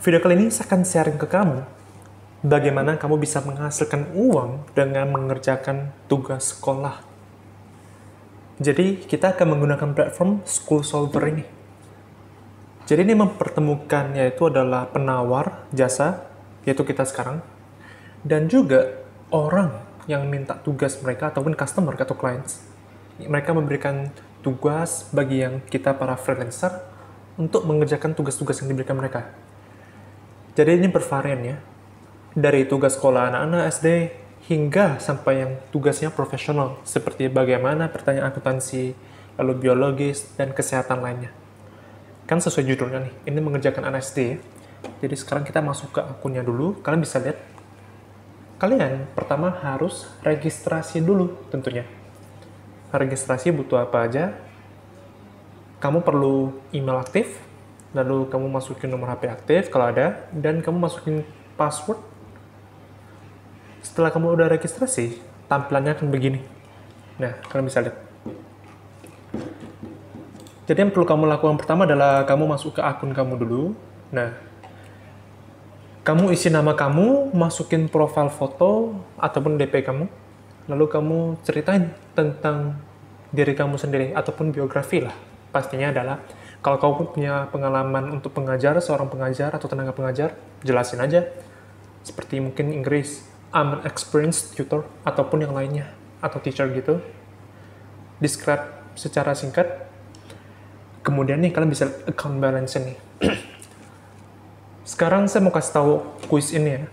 Video kali ini saya akan sharing ke kamu bagaimana kamu bisa menghasilkan uang dengan mengerjakan tugas sekolah. Jadi kita akan menggunakan platform School Solver ini. Jadi ini mempertemukan yaitu adalah penawar jasa, yaitu kita sekarang, dan juga orang yang minta tugas mereka ataupun customer atau clients. Mereka memberikan tugas bagi yang kita para freelancer untuk mengerjakan tugas-tugas yang diberikan mereka jadi ini bervarian ya. Dari tugas sekolah anak-anak SD hingga sampai yang tugasnya profesional seperti bagaimana pertanyaan akuntansi, lalu biologis dan kesehatan lainnya. Kan sesuai judulnya nih, ini mengerjakan anak SD ya. Jadi sekarang kita masuk ke akunnya dulu. Kalian bisa lihat kalian pertama harus registrasi dulu tentunya. Registrasi butuh apa aja? Kamu perlu email aktif, lalu kamu masukin nomor HP aktif kalau ada dan kamu masukin password setelah kamu udah registrasi tampilannya akan begini nah kalian bisa lihat jadi yang perlu kamu lakukan pertama adalah kamu masuk ke akun kamu dulu nah kamu isi nama kamu masukin profil foto ataupun DP kamu lalu kamu ceritain tentang diri kamu sendiri ataupun biografi lah pastinya adalah kalau kamu punya pengalaman untuk pengajar, seorang pengajar atau tenaga pengajar, jelasin aja. Seperti mungkin Inggris, I'm an experienced tutor, ataupun yang lainnya, atau teacher gitu. Describe secara singkat. Kemudian nih, kalian bisa account balance nih. Sekarang saya mau kasih tahu kuis ini ya.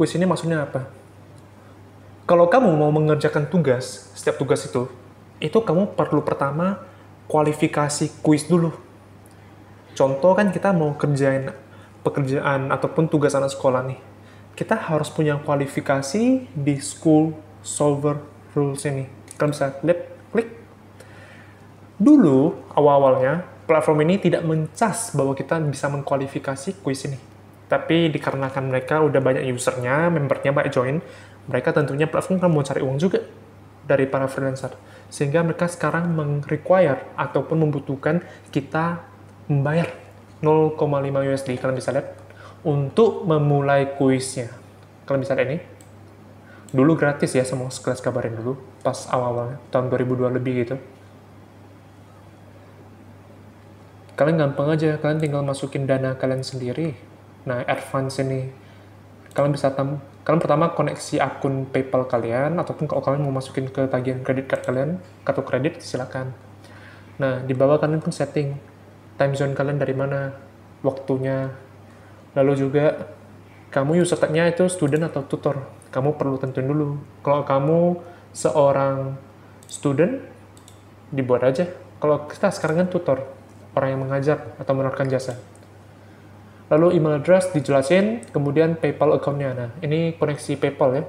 Kuis ini maksudnya apa? Kalau kamu mau mengerjakan tugas, setiap tugas itu, itu kamu perlu pertama kualifikasi kuis dulu Contoh kan kita mau kerjain pekerjaan ataupun tugas anak sekolah nih. Kita harus punya kualifikasi di school solver rules ini. Kalian bisa lihat, klik. Dulu, awal-awalnya, platform ini tidak mencas bahwa kita bisa mengkualifikasi kuis ini. Tapi dikarenakan mereka udah banyak usernya, membernya banyak join, mereka tentunya platform kan mau cari uang juga dari para freelancer. Sehingga mereka sekarang meng-require ataupun membutuhkan kita membayar 0,5 USD kalian bisa lihat untuk memulai kuisnya kalian bisa lihat ini dulu gratis ya semua sekelas kabarin dulu pas awal-awalnya tahun 2002 lebih gitu kalian gampang aja kalian tinggal masukin dana kalian sendiri nah advance ini kalian bisa tam kalian pertama koneksi akun PayPal kalian ataupun kalau kalian mau masukin ke tagihan kredit card kalian kartu kredit silakan nah di bawah kalian pun setting time zone kalian dari mana, waktunya. Lalu juga kamu user tag nya itu student atau tutor. Kamu perlu tentuin dulu. Kalau kamu seorang student, dibuat aja. Kalau kita sekarang kan tutor, orang yang mengajar atau menawarkan jasa. Lalu email address dijelasin, kemudian PayPal account-nya. Nah, ini koneksi PayPal ya.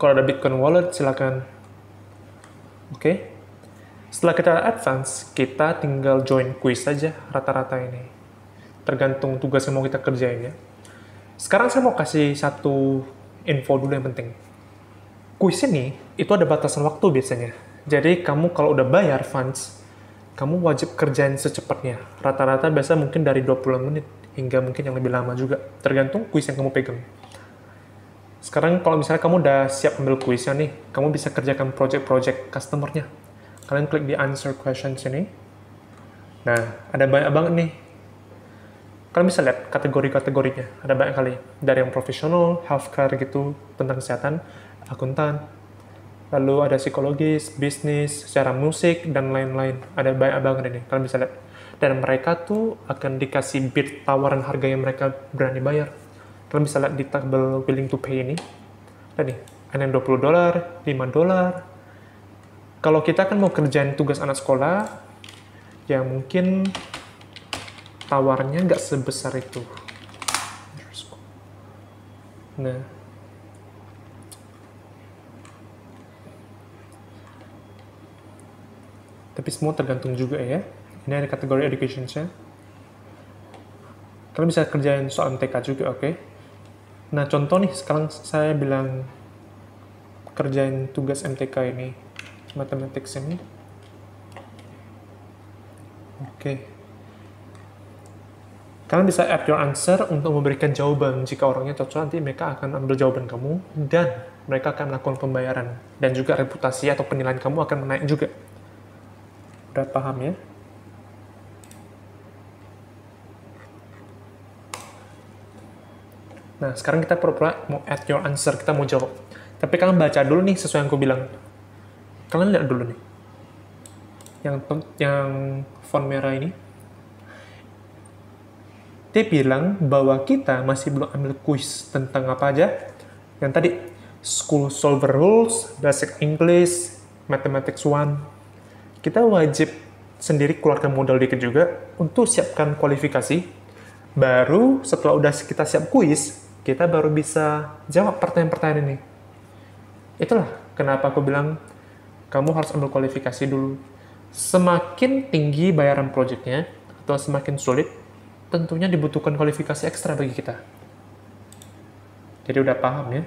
Kalau ada Bitcoin wallet, silakan. Oke. Okay setelah kita advance, kita tinggal join quiz saja rata-rata ini. Tergantung tugas yang mau kita kerjain ya. Sekarang saya mau kasih satu info dulu yang penting. Quiz ini, itu ada batasan waktu biasanya. Jadi kamu kalau udah bayar funds, kamu wajib kerjain secepatnya. Rata-rata biasa mungkin dari 20 menit hingga mungkin yang lebih lama juga. Tergantung quiz yang kamu pegang. Sekarang kalau misalnya kamu udah siap ambil quiznya nih, kamu bisa kerjakan project-project customernya kalian klik di answer question sini. Nah, ada banyak banget nih. Kalian bisa lihat kategori-kategorinya. Ada banyak kali. Dari yang profesional, healthcare gitu, tentang kesehatan, akuntan, lalu ada psikologis, bisnis, secara musik, dan lain-lain. Ada banyak banget ini. Kalian bisa lihat. Dan mereka tuh akan dikasih bid tawaran harga yang mereka berani bayar. Kalian bisa lihat di tabel willing to pay ini. Tadi, ada yang 20 dolar, 5 dolar, kalau kita kan mau kerjain tugas anak sekolah, ya mungkin tawarnya nggak sebesar itu. Nah, tapi semua tergantung juga ya. Ini ada kategori education-nya. Kalian bisa kerjain soal MTK juga, oke? Okay? Nah, contoh nih, sekarang saya bilang kerjain tugas MTK ini. Matematik ini oke okay. Kalian bisa add your answer untuk memberikan jawaban. Jika orangnya cocok, nanti mereka akan ambil jawaban kamu dan mereka akan melakukan pembayaran. Dan juga reputasi atau penilaian kamu akan naik juga. Udah paham ya? Nah, sekarang kita pura-pura mau add your answer, kita mau jawab. Tapi kalian baca dulu nih sesuai yang aku bilang kalian lihat dulu nih yang yang font merah ini dia bilang bahwa kita masih belum ambil kuis tentang apa aja yang tadi school solver rules basic English mathematics one kita wajib sendiri keluarkan modal dikit juga untuk siapkan kualifikasi baru setelah udah kita siap kuis kita baru bisa jawab pertanyaan-pertanyaan ini itulah kenapa aku bilang kamu harus ambil kualifikasi dulu. Semakin tinggi bayaran proyeknya atau semakin sulit, tentunya dibutuhkan kualifikasi ekstra bagi kita. Jadi udah paham ya?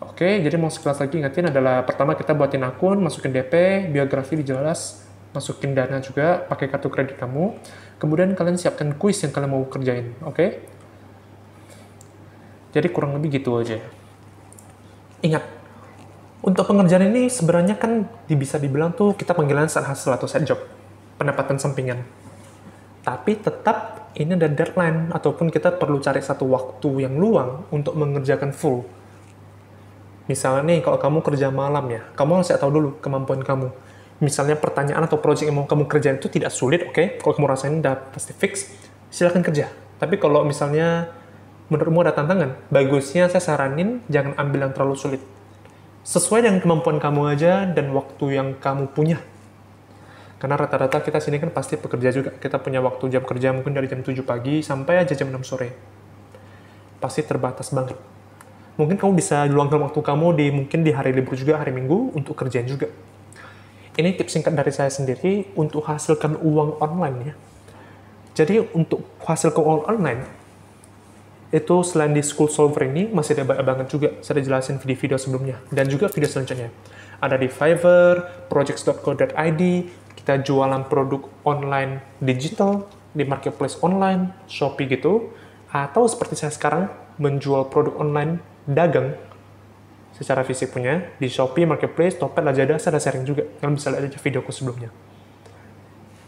Oke, jadi mau sekelas lagi ingetin adalah pertama kita buatin akun, masukin DP, biografi dijelas, masukin dana juga, pakai kartu kredit kamu. Kemudian kalian siapkan kuis yang kalian mau kerjain, oke? Jadi kurang lebih gitu aja. Ingat, untuk pengerjaan ini sebenarnya kan bisa dibilang tuh kita panggilan side hustle atau side job, pendapatan sampingan. Tapi tetap ini ada deadline ataupun kita perlu cari satu waktu yang luang untuk mengerjakan full. Misalnya nih, kalau kamu kerja malam ya, kamu harus tahu dulu kemampuan kamu. Misalnya pertanyaan atau project yang mau kamu kerjain itu tidak sulit, oke? Okay? Kalau kamu rasain udah pasti fix, silahkan kerja. Tapi kalau misalnya menurutmu ada tantangan, bagusnya saya saranin jangan ambil yang terlalu sulit sesuai dengan kemampuan kamu aja dan waktu yang kamu punya. Karena rata-rata kita sini kan pasti pekerja juga. Kita punya waktu jam kerja mungkin dari jam 7 pagi sampai aja jam 6 sore. Pasti terbatas banget. Mungkin kamu bisa luangkan waktu kamu di mungkin di hari libur juga, hari minggu, untuk kerjaan juga. Ini tips singkat dari saya sendiri untuk hasilkan uang online ya. Jadi untuk hasil keuangan online, itu selain di School Solver ini masih ada banyak banget juga saya jelasin di video sebelumnya dan juga video selanjutnya ada di Fiverr, projects.co.id, kita jualan produk online digital di marketplace online, Shopee gitu, atau seperti saya sekarang menjual produk online dagang secara fisik punya di Shopee, Marketplace, Topet, Lazada, saya ada sharing juga. Kalian bisa lihat aja videoku sebelumnya.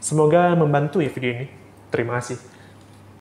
Semoga membantu ya video ini. Terima kasih.